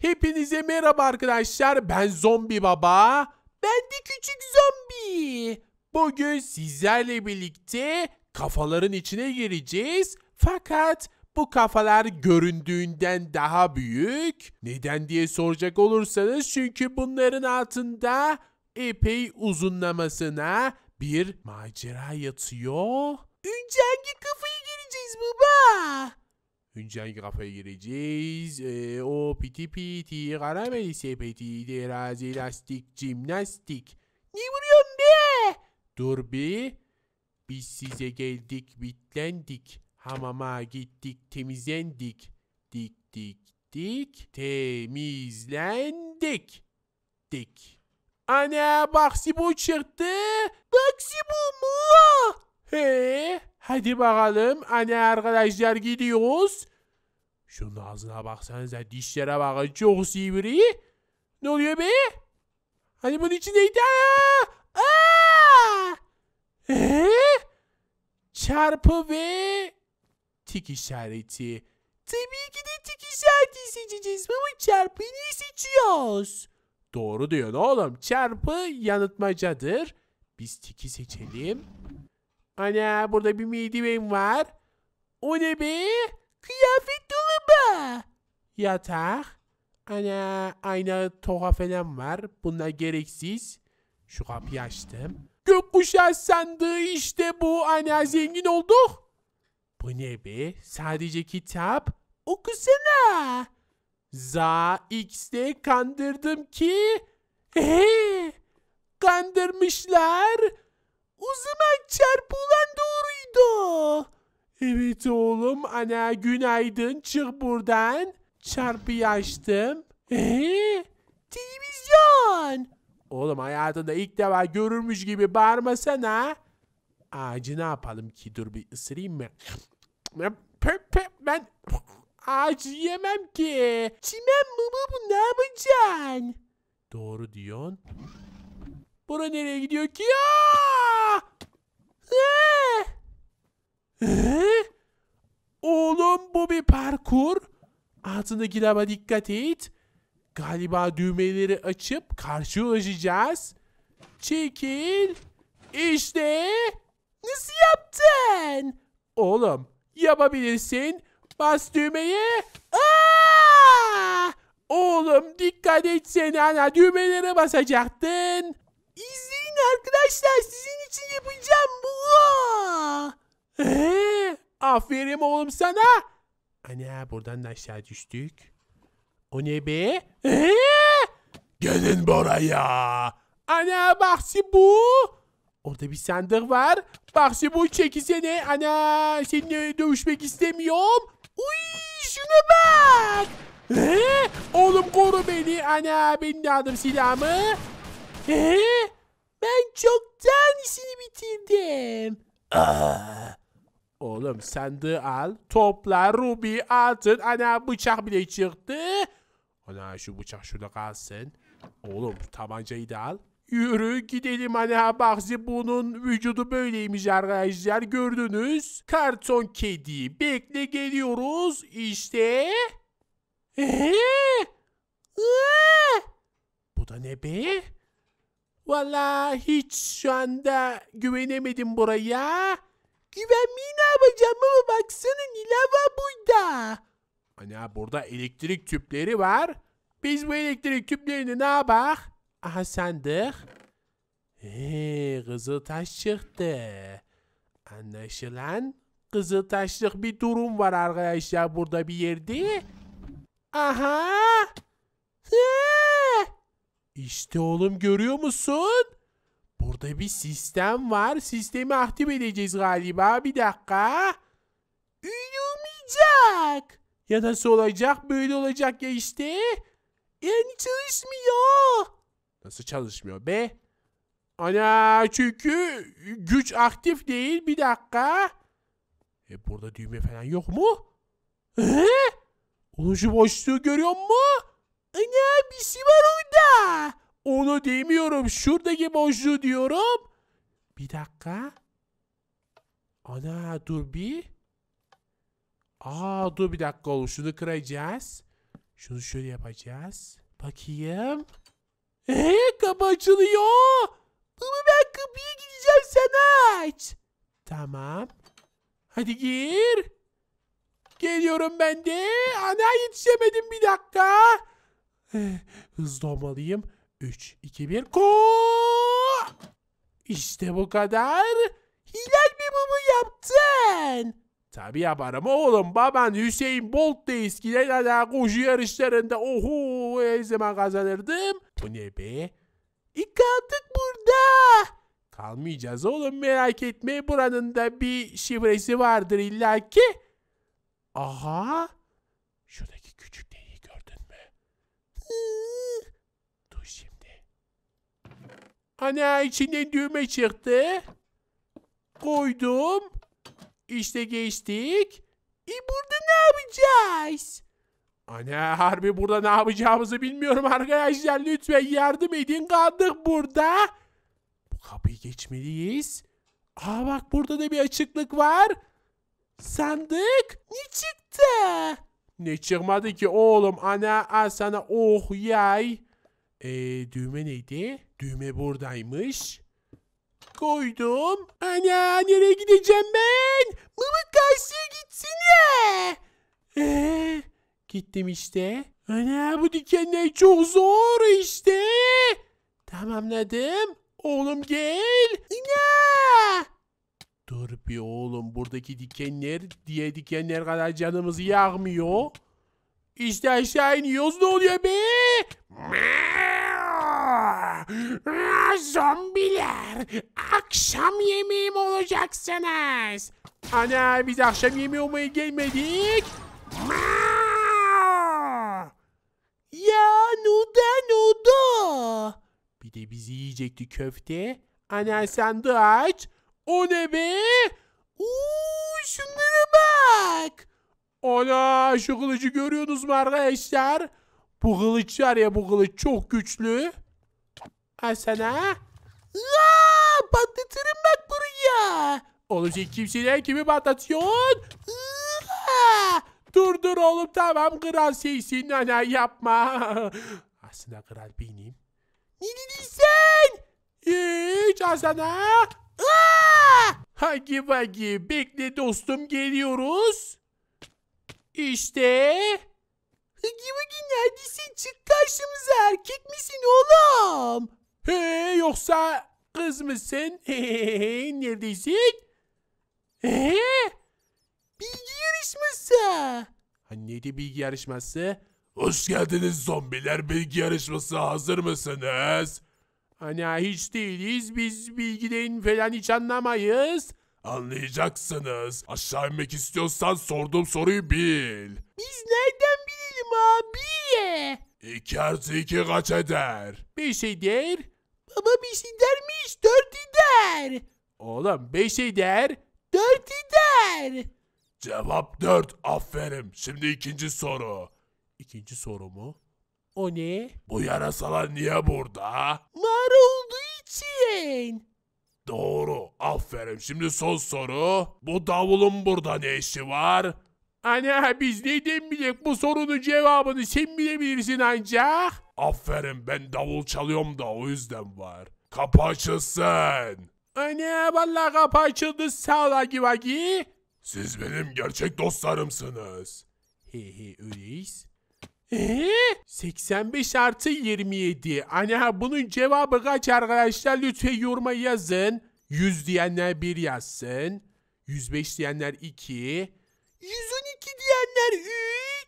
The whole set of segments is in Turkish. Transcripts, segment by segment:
Hepinize merhaba arkadaşlar. Ben Zombi Baba. Ben de Küçük Zombi. Bugün sizlerle birlikte kafaların içine gireceğiz. Fakat bu kafalar göründüğünden daha büyük. Neden diye soracak olursanız çünkü bunların altında epey uzunlamasına bir macera yatıyor. Önce hangi kafaya gireceğiz baba? güncel grafiğe gireceğiz. Ee, o piti piti, karameli sepeti, terazi, lastik, jimnastik. Ne vuruyorsun be? Dur be. Biz size geldik, bitlendik. Hamama gittik, temizlendik. Dik dik dik, temizlendik. Dik. Ana, baksibu çıktı. Baksibu mu? He? Hadi bakalım. Hani arkadaşlar gidiyoruz. Şunun ağzına baksanıza dişlere bakın çok sivri. Ne oluyor be? Hani bunun içindeydi. Aa! Ee? Çarpı ve tik işareti. Tabii ki de tik işareti seçeceğiz ama çarpıyı niye seçiyoruz? Doğru diyor oğlum. Çarpı yanıtmacadır. Biz tiki seçelim. Ana burada bir merdiven var. O ne be? Kıyafet dolabı. Yatak. Ana ayna toka falan var. Bunlar gereksiz. Şu kapıyı açtım. Gökkuşağı sandığı işte bu. Ana zengin olduk. Bu ne be? Sadece kitap. Okusana. Za X'de kandırdım ki. He, kandırmışlar. O zaman çarpılan doğruydu. Evet oğlum ana günaydın çık buradan. çarpı açtım. Eee televizyon. Oğlum hayatında ilk defa görürmüş gibi bağırmasana. Ağacı ne yapalım ki dur bir ısırayım mı? Pöp pöp ben ağacı yemem ki. Çimen mı bu, bu ne yapacaksın? Doğru diyorsun. Bura nereye gidiyor ki? Aa! Ee? Oğlum bu bir parkur. Altındaki lava dikkat et. Galiba düğmeleri açıp karşı ulaşacağız. Çekil. İşte. Nasıl yaptın? Oğlum yapabilirsin. Bas düğmeye. Aa! Ah! Oğlum dikkat etsene ana düğmelere basacaktın. İzleyin arkadaşlar sizin için yapacağım bu. Ee, aferin oğlum sana. Ana buradan da aşağı düştük. O ne be? Ee, gelin buraya. Ana bahsi bu. Orada bir sandık var. Bahsi bu çekisene. Ana seninle dövüşmek istemiyorum. Uy şuna bak. Ee, oğlum koru beni. Ana benim de adım silahımı. Ee, ben çoktan işini bitirdim. Aa, ah. Oğlum sandığı al. Topla Ruby altın. Ana bıçak bile çıktı. Ana şu bıçak şurada kalsın. Oğlum tabancayı da al. Yürü gidelim ana bakzi bunun vücudu böyleymiş arkadaşlar gördünüz. Karton kedi bekle geliyoruz işte. Ee? Bu da ne be? Valla hiç şu anda güvenemedim buraya. Güvenmeyi ne yapacağım baba baksana Nilava burada. Ana burada elektrik tüpleri var. Biz bu elektrik tüplerini ne yapak? Aha sandık. Hee kızıl taş çıktı. Anlaşılan kızıl taşlık bir durum var arkadaşlar burada bir yerde. Aha. Hee. İşte oğlum görüyor musun? Burada bir sistem var. Sistemi aktif edeceğiz galiba. Bir dakika. Uyumayacak. Ya nasıl olacak? Böyle olacak ya işte. Yani çalışmıyor. Nasıl çalışmıyor be? Ana çünkü güç aktif değil. Bir dakika. E burada düğme falan yok mu? Ee? Onun şu boşluğu görüyor mu? Ana şey var orada. Onu demiyorum. Şuradaki boşluğu diyorum. Bir dakika. Ana dur bir. Aa dur bir dakika oğlum. Şunu kıracağız. Şunu şöyle yapacağız. Bakayım. Eee kapı açılıyor. ben kapıya gideceğim sen aç. Tamam. Hadi gir. Geliyorum ben de. Ana yetişemedim bir dakika. Eh, hızlı olmalıyım. 3, 2, 1. Ko! İşte bu kadar. Hilal bir bunu yaptın. Tabi yaparım oğlum. Baban Hüseyin Bolt da eskiden hala koşu yarışlarında oho her zaman kazanırdım. Bu ne be? İkaldık burada. Kalmayacağız oğlum merak etme. Buranın da bir şifresi vardır illaki. Aha. Şuradaki küçük deliği gördün mü? Ana hani içinden düğme çıktı. Koydum. İşte geçtik. E burada ne yapacağız? Ana hani harbi burada ne yapacağımızı bilmiyorum arkadaşlar. Lütfen yardım edin. Kaldık burada. Bu kapıyı geçmeliyiz. Aa bak burada da bir açıklık var. Sandık. Ne çıktı? Ne çıkmadı ki oğlum? Ana al sana oh yay. E, düğme neydi? Düğme buradaymış. Koydum. Ana nereye gideceğim ben? Mımık karşıya ya. Ee, gittim işte. Ana bu dikenler çok zor işte. Tamamladım. Oğlum gel. Ana. Dur bir oğlum buradaki dikenler diye dikenler kadar canımızı yakmıyor. İşte aşağı iniyoruz ne oluyor be? Zombiler akşam yemeğim olacaksınız. Ana biz akşam yemeği olmaya gelmedik. Ya Nuda Nuda. Bir de bizi yiyecekti köfte. Ana sen aç. O ne be? Uuu şunlara bak. Ana şu kılıcı görüyorsunuz mu arkadaşlar? Bu kılıç var ya bu kılıç çok güçlü. Asana, sana. Ya patlatırım bak buraya. Oğlum sen kimseler kimi patlatıyorsun? Dur dur oğlum tamam kral sesini ana yapma. Aslında kral benim. Ne dedin sen? Hiç asana. Aa! Hagi vagi bekle dostum geliyoruz. İşte. Hagi vagi neredesin? Çık karşımıza erkek misin oğlum? He, yoksa kız mısın? He, neredesin? He, bilgi yarışması. Ha, neydi bilgi yarışması? Hoş geldiniz zombiler bilgi yarışması hazır mısınız? Hani hiç değiliz biz bilgiden falan hiç anlamayız. Anlayacaksınız. Aşağı inmek istiyorsan sorduğum soruyu bil. Biz nereden bilelim abi? İki artı iki kaç eder? Beş eder. Baba beş edermiş. Dört eder. Oğlum beş eder. Dört eder. Cevap dört. Aferin. Şimdi ikinci soru. İkinci soru mu? O ne? Bu yarasalar niye burada? Mağara olduğu için. Doğru. Aferin. Şimdi son soru. Bu davulun burada ne işi var? Ana hani biz neyden bilek bu sorunun cevabını sen bilebilirsin ancak. Aferin ben davul çalıyorum da o yüzden var. Kapı açılsın. Ana hani valla kapı açıldı sağla givagi. Siz benim gerçek dostlarımsınız. He he öyleyiz. Ee, 85 artı 27. Ana hani bunun cevabı kaç arkadaşlar lütfen yoruma yazın. 100 diyenler 1 yazsın. 105 diyenler 2. 112 diyenler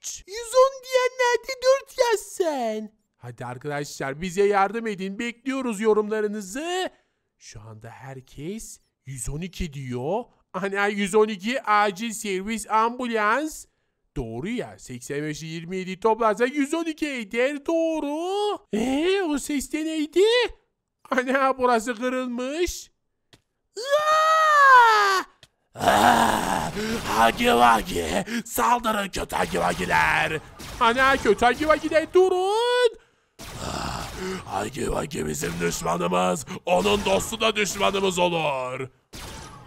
3, 110 diyenler de 4 yazsın. Hadi arkadaşlar bize yardım edin. Bekliyoruz yorumlarınızı. Şu anda herkes 112 diyor. Ana 112 acil servis ambulans. Doğru ya 85 27 toplarsa 112 eder doğru. Eee o ses de neydi? Ana burası kırılmış. Aa! Ah, Hagi Vagi saldırın kötü Hagi Vagiler. Ana kötü Hagi Vagiler durun. Ah, Hagi Vagi bizim düşmanımız. Onun dostu da düşmanımız olur.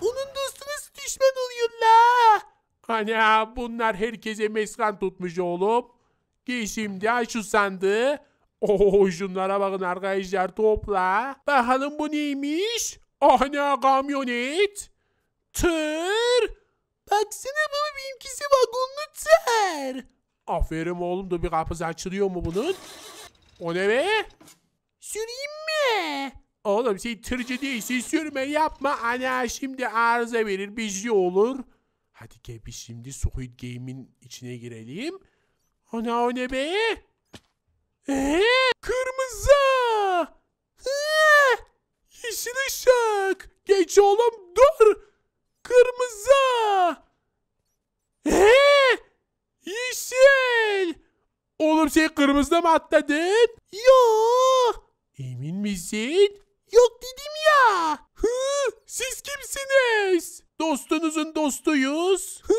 Onun dostu nasıl düşman oluyor la? Ana bunlar herkese meskan tutmuş oğlum. Ki şimdi aç şu sandığı. Oo şunlara bakın arkadaşlar topla. Bakalım bu neymiş? Ana kamyonet. Tır. Baksana baba benimkisi vagonlu tır. Aferin oğlum da bir kapısı açılıyor mu bunun? O ne be? Süreyim mi? Oğlum sen tırcı değilsin sürme yapma. Ana şimdi arıza verir bir şey olur. Hadi gel biz şimdi Squid Game'in içine girelim. Ana o ne be? Ee, kırmızı. Ee, yeşil ışık. Geç oğlum dur. Kırmızı. Ee, yeşil. Oğlum sen kırmızıda mı atladın? Yok. Emin misin? Yok dedim ya. Hı, siz kimsiniz? Dostunuzun dostuyuz. Hı,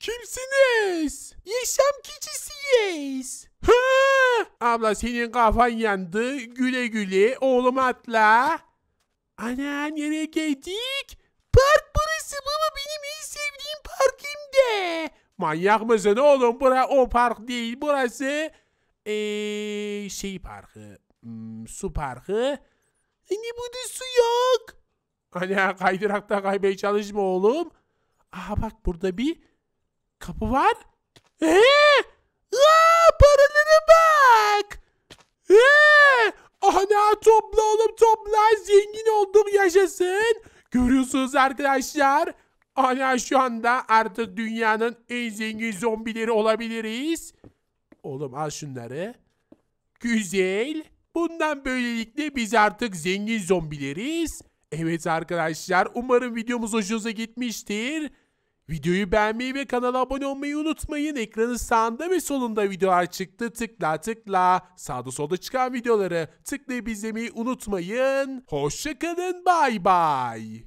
kimsiniz? Yaşam keçisiyiz. Hı. Abla senin kafan yandı. Güle güle oğlum atla. Ana nereye geldik? Park Nasıl baba benim en sevdiğim parkimde. Manyak mısın oğlum? Bura o park değil. Burası ee, şey parkı. Hmm, su parkı. Hani burada su yok. Hani kaydırakta kaymaya çalışma oğlum. Aha bak burada bir kapı var. Eee! Aa, paralara bak! Eee! Ana topla oğlum topla zengin olduk yaşasın. Görüyorsunuz arkadaşlar. Ana şu anda artık dünyanın en zengin zombileri olabiliriz. Oğlum al şunları. Güzel. Bundan böylelikle biz artık zengin zombileriz. Evet arkadaşlar umarım videomuz hoşunuza gitmiştir. Videoyu beğenmeyi ve kanala abone olmayı unutmayın. Ekranın sağında ve solunda videolar çıktı. Tıkla tıkla. Sağda solda çıkan videoları tıklayıp izlemeyi unutmayın. Hoşçakalın bay bay.